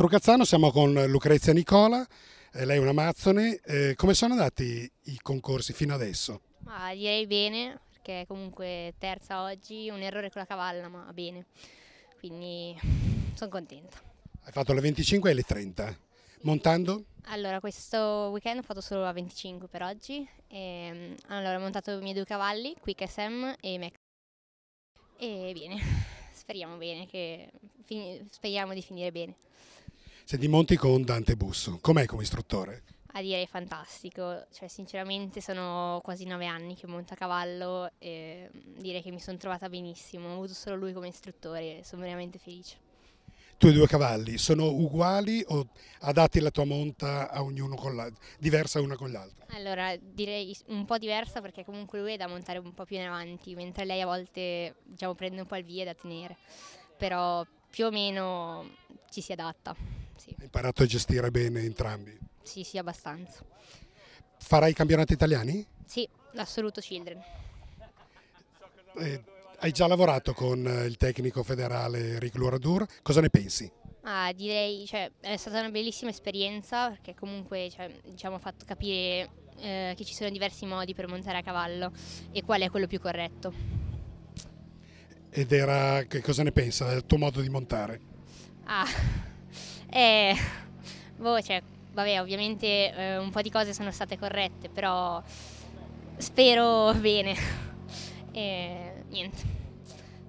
Trucazzano siamo con Lucrezia Nicola, eh, lei è un'amazzone, eh, come sono andati i concorsi fino adesso? Ma direi bene, perché comunque terza oggi, un errore con la cavalla, ma bene, quindi sono contenta. Hai fatto le 25 e le 30, montando? Allora, questo weekend ho fatto solo la 25 per oggi, e, ehm, allora ho montato i miei due cavalli, Quick SM e Mac. E bene, speriamo bene, che, speriamo di finire bene. Sei di Monti con Dante Busso. Com'è come istruttore? A dire fantastico, cioè sinceramente sono quasi nove anni che monto a cavallo e mm, direi che mi sono trovata benissimo, ho avuto solo lui come istruttore, e sono veramente felice. I tuoi due cavalli sono uguali o adatti la tua monta a ognuno con la, diversa una con l'altra? Allora direi un po' diversa perché comunque lui è da montare un po' più in avanti, mentre lei a volte diciamo, prende un po' il via da tenere, però più o meno ci si adatta. Sì. Hai imparato a gestire bene entrambi? Sì, sì, abbastanza. Farai campionati italiani? Sì, l'assoluto children. Eh, hai già lavorato con eh, il tecnico federale Rick Luradur, cosa ne pensi? Ah, direi, cioè, è stata una bellissima esperienza perché comunque cioè, diciamo, ha fatto capire eh, che ci sono diversi modi per montare a cavallo e qual è quello più corretto. Ed era, che cosa ne pensa del tuo modo di montare? Ah, e boh, cioè, vabbè, ovviamente eh, un po' di cose sono state corrette, però spero bene. e niente,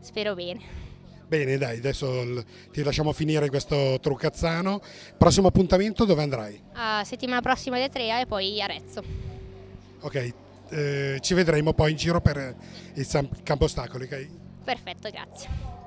spero bene. Bene, dai, adesso ti lasciamo finire questo truccazzano. Prossimo appuntamento dove andrai? A settimana prossima ad Etrea e eh, poi Arezzo. Ok, eh, ci vedremo poi in giro per il Campo Ostacoli, ok? Perfetto, grazie.